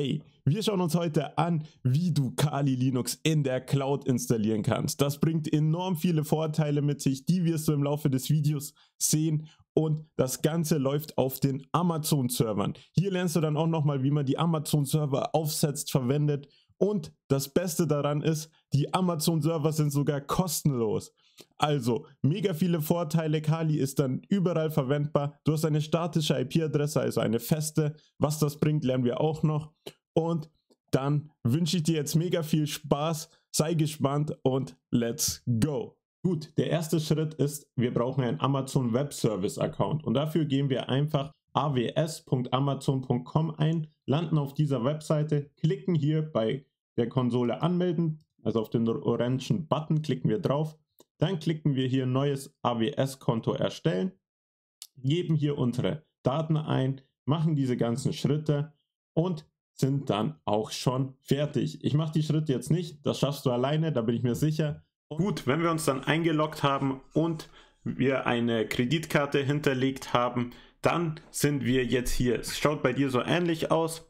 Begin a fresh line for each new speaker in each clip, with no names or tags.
Hey, wir schauen uns heute an, wie du Kali Linux in der Cloud installieren kannst. Das bringt enorm viele Vorteile mit sich, die wirst du im Laufe des Videos sehen und das Ganze läuft auf den Amazon-Servern. Hier lernst du dann auch nochmal, wie man die Amazon-Server aufsetzt, verwendet und das Beste daran ist, die Amazon-Server sind sogar kostenlos. Also, mega viele Vorteile. Kali ist dann überall verwendbar. Du hast eine statische IP-Adresse, also eine feste. Was das bringt, lernen wir auch noch. Und dann wünsche ich dir jetzt mega viel Spaß. Sei gespannt und let's go. Gut, der erste Schritt ist, wir brauchen einen Amazon Web Service Account. Und dafür gehen wir einfach aws.amazon.com ein, landen auf dieser Webseite, klicken hier bei der Konsole anmelden, also auf den orangen Button klicken wir drauf dann klicken wir hier neues AWS-Konto erstellen, geben hier unsere Daten ein, machen diese ganzen Schritte und sind dann auch schon fertig. Ich mache die Schritte jetzt nicht, das schaffst du alleine, da bin ich mir sicher. Gut, wenn wir uns dann eingeloggt haben und wir eine Kreditkarte hinterlegt haben, dann sind wir jetzt hier. Es schaut bei dir so ähnlich aus.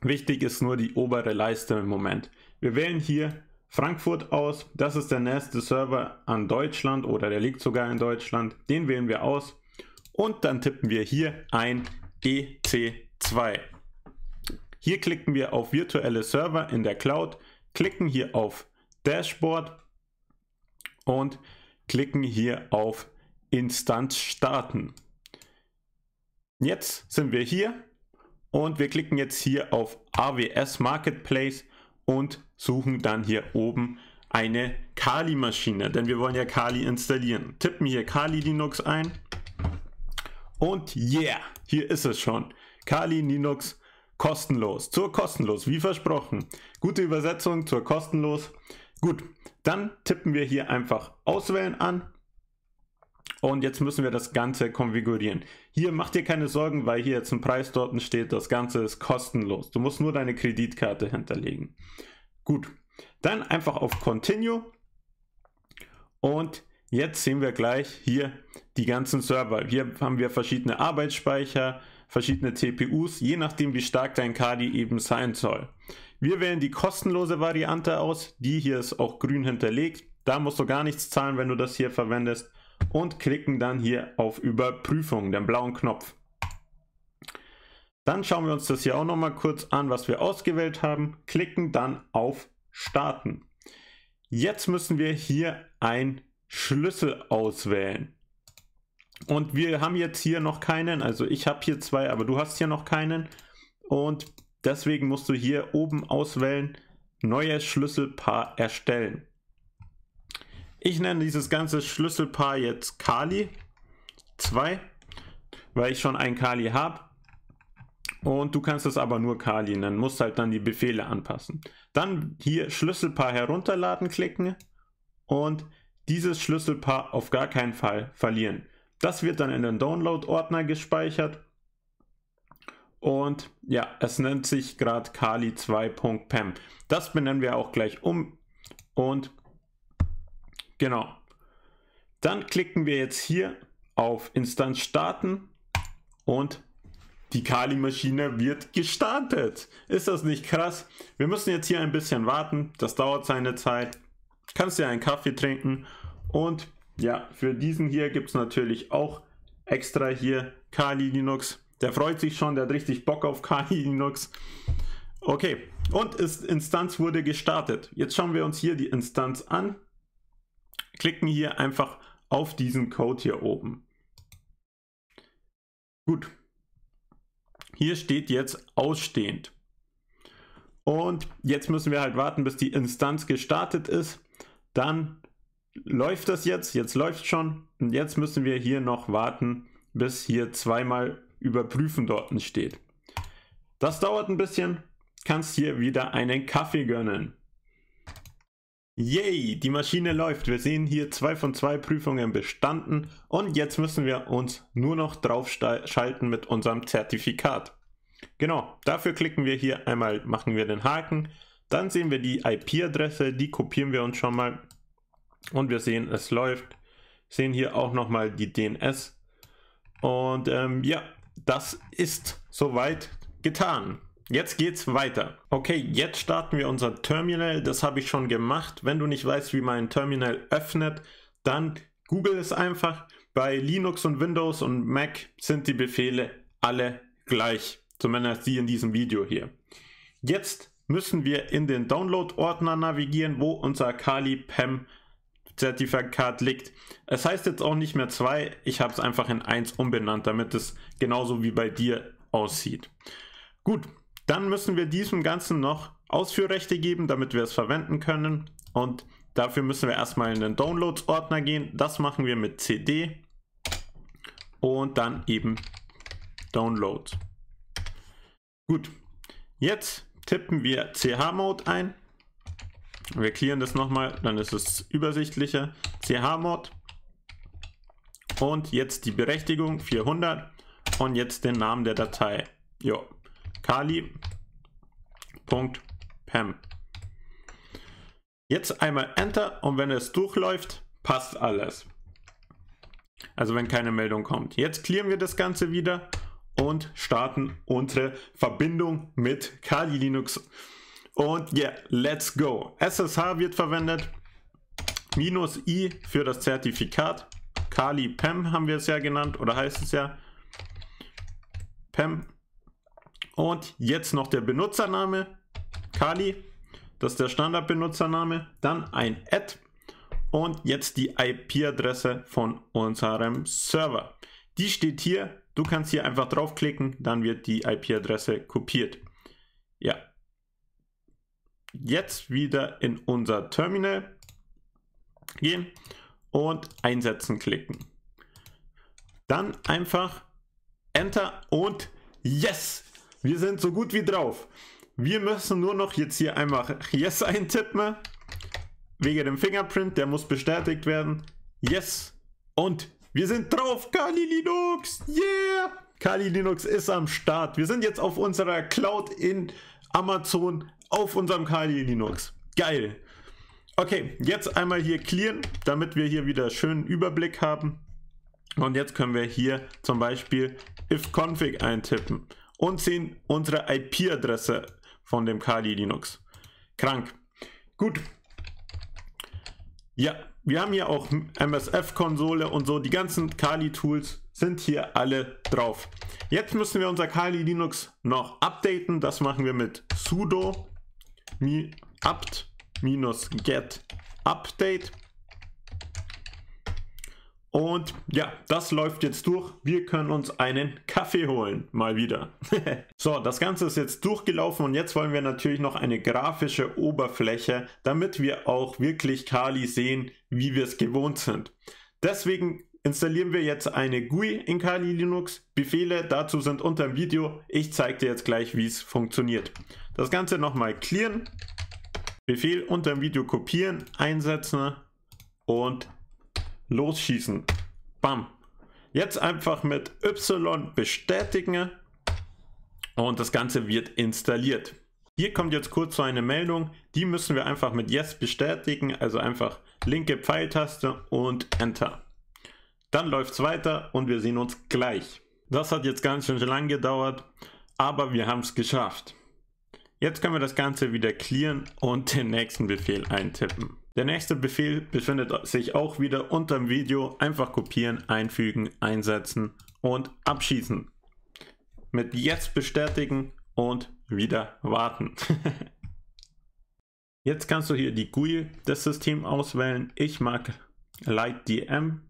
Wichtig ist nur die obere Leiste im Moment. Wir wählen hier Frankfurt aus. Das ist der nächste Server an Deutschland oder der liegt sogar in Deutschland. Den wählen wir aus und dann tippen wir hier ein EC2. Hier klicken wir auf virtuelle Server in der Cloud, klicken hier auf Dashboard und klicken hier auf Instanz starten. Jetzt sind wir hier und wir klicken jetzt hier auf AWS Marketplace und suchen dann hier oben eine Kali-Maschine, denn wir wollen ja Kali installieren. Tippen hier Kali Linux ein und yeah, hier ist es schon. Kali Linux kostenlos, zur kostenlos, wie versprochen. Gute Übersetzung zur kostenlos. Gut, dann tippen wir hier einfach auswählen an und jetzt müssen wir das Ganze konfigurieren. Hier macht dir keine Sorgen, weil hier jetzt ein Preis dort steht, das Ganze ist kostenlos. Du musst nur deine Kreditkarte hinterlegen. Gut, dann einfach auf Continue. Und jetzt sehen wir gleich hier die ganzen Server. Hier haben wir verschiedene Arbeitsspeicher, verschiedene CPUs, je nachdem wie stark dein Kadi eben sein soll. Wir wählen die kostenlose Variante aus. Die hier ist auch grün hinterlegt. Da musst du gar nichts zahlen, wenn du das hier verwendest und klicken dann hier auf Überprüfung, den blauen Knopf. Dann schauen wir uns das hier auch nochmal kurz an, was wir ausgewählt haben, klicken dann auf Starten. Jetzt müssen wir hier einen Schlüssel auswählen. Und wir haben jetzt hier noch keinen, also ich habe hier zwei, aber du hast hier noch keinen. Und deswegen musst du hier oben auswählen, neues Schlüsselpaar erstellen. Ich nenne dieses ganze Schlüsselpaar jetzt Kali 2, weil ich schon ein Kali habe. Und du kannst es aber nur Kali nennen, musst halt dann die Befehle anpassen. Dann hier Schlüsselpaar herunterladen klicken und dieses Schlüsselpaar auf gar keinen Fall verlieren. Das wird dann in den Download-Ordner gespeichert. Und ja, es nennt sich gerade Kali 2.pem. Das benennen wir auch gleich um und Genau. Dann klicken wir jetzt hier auf Instanz starten und die Kali-Maschine wird gestartet. Ist das nicht krass? Wir müssen jetzt hier ein bisschen warten. Das dauert seine Zeit. Kannst dir einen Kaffee trinken. Und ja, für diesen hier gibt es natürlich auch extra hier Kali Linux. Der freut sich schon, der hat richtig Bock auf Kali Linux. Okay, und ist, Instanz wurde gestartet. Jetzt schauen wir uns hier die Instanz an klicken hier einfach auf diesen Code hier oben. Gut. Hier steht jetzt ausstehend. Und jetzt müssen wir halt warten, bis die Instanz gestartet ist. Dann läuft das jetzt, jetzt läuft schon. Und jetzt müssen wir hier noch warten, bis hier zweimal überprüfen dort steht. Das dauert ein bisschen, kannst hier wieder einen Kaffee gönnen. Yay, die Maschine läuft. Wir sehen hier zwei von zwei Prüfungen bestanden und jetzt müssen wir uns nur noch drauf schalten mit unserem Zertifikat. Genau, dafür klicken wir hier einmal, machen wir den Haken, dann sehen wir die IP-Adresse, die kopieren wir uns schon mal und wir sehen, es läuft. Sehen hier auch nochmal die DNS und ähm, ja, das ist soweit getan. Jetzt geht's weiter. Okay, jetzt starten wir unser Terminal. Das habe ich schon gemacht. Wenn du nicht weißt, wie man ein Terminal öffnet, dann google es einfach. Bei Linux und Windows und Mac sind die Befehle alle gleich. Zumindest die in diesem Video hier. Jetzt müssen wir in den Download-Ordner navigieren, wo unser Kali-PEM Zertifikat liegt. Es heißt jetzt auch nicht mehr 2, ich habe es einfach in 1 umbenannt, damit es genauso wie bei dir aussieht. Gut, dann müssen wir diesem Ganzen noch Ausführrechte geben, damit wir es verwenden können. Und dafür müssen wir erstmal in den Downloads-Ordner gehen. Das machen wir mit CD und dann eben Download. Gut, jetzt tippen wir CH-Mode ein. Wir klären das nochmal, dann ist es übersichtlicher. ch mode Und jetzt die Berechtigung 400 und jetzt den Namen der Datei. Jo kali.pem. Jetzt einmal Enter und wenn es durchläuft, passt alles. Also wenn keine Meldung kommt. Jetzt klären wir das Ganze wieder und starten unsere Verbindung mit Kali Linux. Und yeah, let's go. SSH wird verwendet. Minus I für das Zertifikat. Kali PEM haben wir es ja genannt oder heißt es ja. PEM und jetzt noch der Benutzername, Kali, das ist der Standardbenutzername, dann ein Add. und jetzt die IP-Adresse von unserem Server. Die steht hier, du kannst hier einfach draufklicken, dann wird die IP-Adresse kopiert. Ja. Jetzt wieder in unser Terminal gehen und einsetzen klicken. Dann einfach Enter und Yes! Wir sind so gut wie drauf. Wir müssen nur noch jetzt hier einmal Yes eintippen. Wegen dem Fingerprint, der muss bestätigt werden. Yes. Und wir sind drauf. Kali Linux. Yeah. Kali Linux ist am Start. Wir sind jetzt auf unserer Cloud in Amazon auf unserem Kali Linux. Geil. Okay, jetzt einmal hier clearen, damit wir hier wieder schönen Überblick haben. Und jetzt können wir hier zum Beispiel if config eintippen und sehen unsere IP-Adresse von dem Kali Linux. Krank. Gut. Ja, wir haben hier auch MSF-Konsole und so. Die ganzen Kali-Tools sind hier alle drauf. Jetzt müssen wir unser Kali Linux noch updaten. Das machen wir mit sudo apt-get update. Und ja, das läuft jetzt durch. Wir können uns einen Kaffee holen. Mal wieder. so, das Ganze ist jetzt durchgelaufen und jetzt wollen wir natürlich noch eine grafische Oberfläche, damit wir auch wirklich Kali sehen, wie wir es gewohnt sind. Deswegen installieren wir jetzt eine GUI in Kali Linux. Befehle dazu sind unter dem Video. Ich zeige dir jetzt gleich, wie es funktioniert. Das Ganze nochmal clearen. Befehl unter dem Video kopieren, einsetzen und losschießen. Bam. Jetzt einfach mit Y bestätigen und das Ganze wird installiert. Hier kommt jetzt kurz so eine Meldung, die müssen wir einfach mit Yes bestätigen, also einfach linke Pfeiltaste und Enter. Dann läuft es weiter und wir sehen uns gleich. Das hat jetzt ganz schön lang gedauert, aber wir haben es geschafft. Jetzt können wir das Ganze wieder clearen und den nächsten Befehl eintippen. Der nächste Befehl befindet sich auch wieder unter dem Video. Einfach kopieren, einfügen, einsetzen und abschießen. Mit jetzt bestätigen und wieder warten. jetzt kannst du hier die GUI des Systems auswählen. Ich mag LightDM.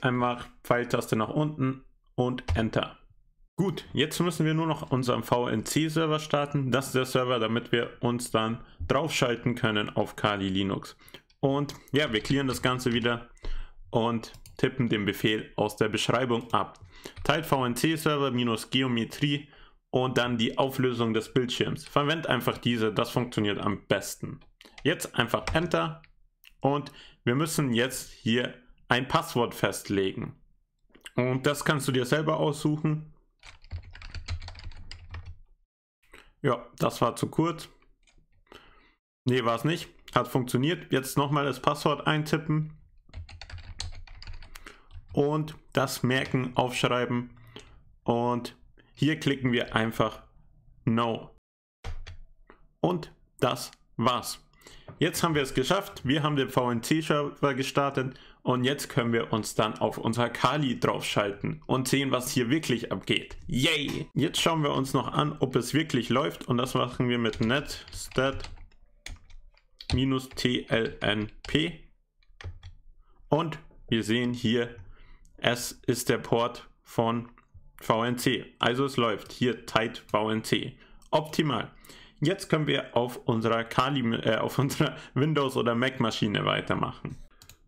Einfach Pfeiltaste nach unten und Enter. Gut, jetzt müssen wir nur noch unseren VNC-Server starten. Das ist der Server, damit wir uns dann draufschalten können auf Kali Linux. Und ja, wir klären das Ganze wieder und tippen den Befehl aus der Beschreibung ab. Teilt VNC-Server minus Geometrie und dann die Auflösung des Bildschirms. Verwendet einfach diese, das funktioniert am besten. Jetzt einfach Enter und wir müssen jetzt hier ein Passwort festlegen. Und das kannst du dir selber aussuchen. Ja, das war zu kurz. Nee, war es nicht. Hat funktioniert. Jetzt nochmal das Passwort eintippen. Und das Merken aufschreiben. Und hier klicken wir einfach No. Und das war's. Jetzt haben wir es geschafft. Wir haben den VNC-Server gestartet und jetzt können wir uns dann auf unser Kali draufschalten und sehen, was hier wirklich abgeht. Yay! Jetzt schauen wir uns noch an, ob es wirklich läuft. Und das machen wir mit netstat tlnp. Und wir sehen hier, es ist der Port von VNC. Also es läuft hier tight VNC. Optimal. Jetzt können wir auf unserer, Kali, äh, auf unserer Windows- oder Mac-Maschine weitermachen.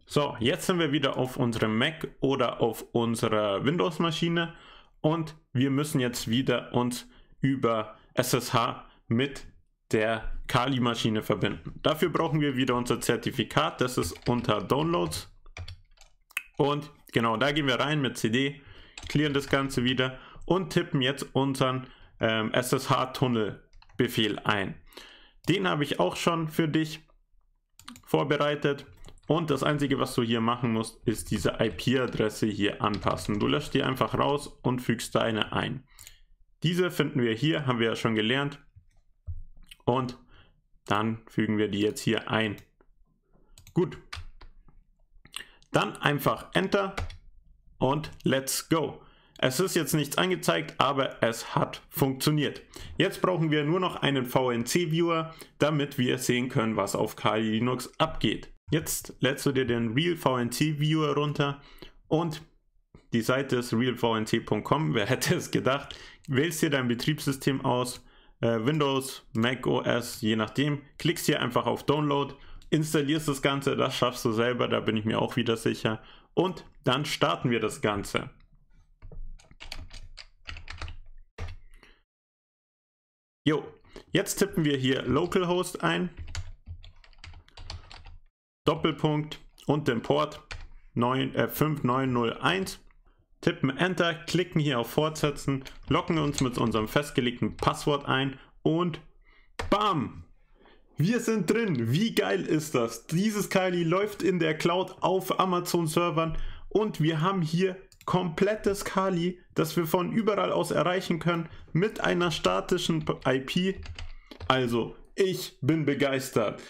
So, jetzt sind wir wieder auf unserem Mac oder auf unserer Windows-Maschine und wir müssen jetzt wieder uns über SSH mit der Kali-Maschine verbinden. Dafür brauchen wir wieder unser Zertifikat, das ist unter Downloads und genau, da gehen wir rein mit CD, clearen das Ganze wieder und tippen jetzt unseren ähm, SSH-Tunnel-Befehl ein. Den habe ich auch schon für dich vorbereitet. Und das einzige, was du hier machen musst, ist diese IP-Adresse hier anpassen. Du löscht die einfach raus und fügst deine ein. Diese finden wir hier, haben wir ja schon gelernt. Und dann fügen wir die jetzt hier ein. Gut. Dann einfach Enter und let's go. Es ist jetzt nichts angezeigt, aber es hat funktioniert. Jetzt brauchen wir nur noch einen VNC-Viewer, damit wir sehen können, was auf Kali Linux abgeht. Jetzt lädst du dir den Real VNC Viewer runter und die Seite ist realvnt.com. wer hätte es gedacht, wählst dir dein Betriebssystem aus, äh, Windows, Mac OS, je nachdem, klickst hier einfach auf Download, installierst das Ganze, das schaffst du selber, da bin ich mir auch wieder sicher und dann starten wir das Ganze. Jo, jetzt tippen wir hier localhost ein Doppelpunkt und den Port 9, äh, 5901. Tippen Enter, klicken hier auf Fortsetzen, locken uns mit unserem festgelegten Passwort ein und BAM! Wir sind drin. Wie geil ist das? Dieses Kali läuft in der Cloud auf Amazon-Servern und wir haben hier komplettes Kali, das wir von überall aus erreichen können mit einer statischen IP. Also, ich bin begeistert.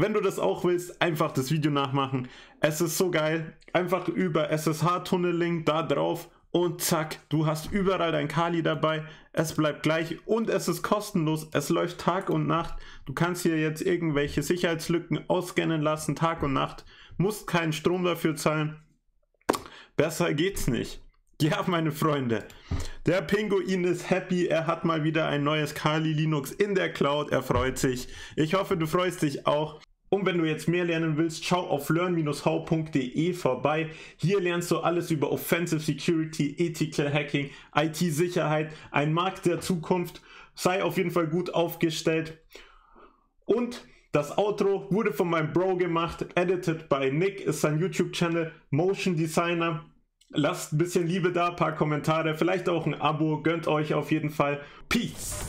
Wenn du das auch willst, einfach das Video nachmachen. Es ist so geil. Einfach über SSH-Tunneling da drauf und zack, du hast überall dein Kali dabei. Es bleibt gleich und es ist kostenlos. Es läuft Tag und Nacht. Du kannst hier jetzt irgendwelche Sicherheitslücken ausscannen lassen, Tag und Nacht. Musst keinen Strom dafür zahlen. Besser geht's nicht. Ja, meine Freunde, der Pinguin ist happy. Er hat mal wieder ein neues Kali Linux in der Cloud. Er freut sich. Ich hoffe, du freust dich auch. Und wenn du jetzt mehr lernen willst, schau auf learn-how.de vorbei. Hier lernst du alles über Offensive Security, Ethical Hacking, IT-Sicherheit, ein Markt der Zukunft. Sei auf jeden Fall gut aufgestellt. Und das Outro wurde von meinem Bro gemacht, edited by Nick, ist sein YouTube-Channel, Motion Designer. Lasst ein bisschen Liebe da, ein paar Kommentare, vielleicht auch ein Abo, gönnt euch auf jeden Fall. Peace!